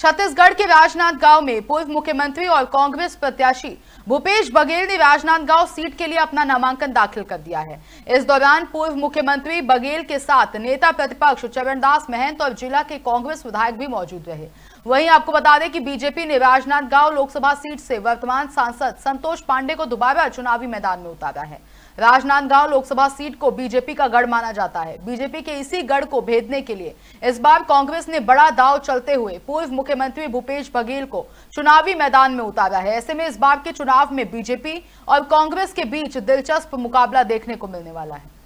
छत्तीसगढ़ के राजनांदगांव में पूर्व मुख्यमंत्री और कांग्रेस प्रत्याशी भूपेश बघेल ने राजनांदगांव सीट के लिए अपना नामांकन दाखिल कर दिया है इस दौरान पूर्व मुख्यमंत्री बघेल के साथ नेता प्रतिपक्ष चरणदास महंत और जिला के कांग्रेस विधायक भी मौजूद रहे वहीं आपको बता दें कि बीजेपी ने राजनांदगांव लोकसभा सीट से वर्तमान सांसद संतोष पांडे को दोबारा चुनावी मैदान में उतारा है राजनांदगांव लोकसभा सीट को बीजेपी का गढ़ माना जाता है बीजेपी के इसी गढ़ को भेदने के लिए इस बार कांग्रेस ने बड़ा दाव चलते हुए पूर्व मुख्य मुख्यमंत्री भूपेश बघेल को चुनावी मैदान में उतारा है ऐसे में इस बार के चुनाव में बीजेपी और कांग्रेस के बीच दिलचस्प मुकाबला देखने को मिलने वाला है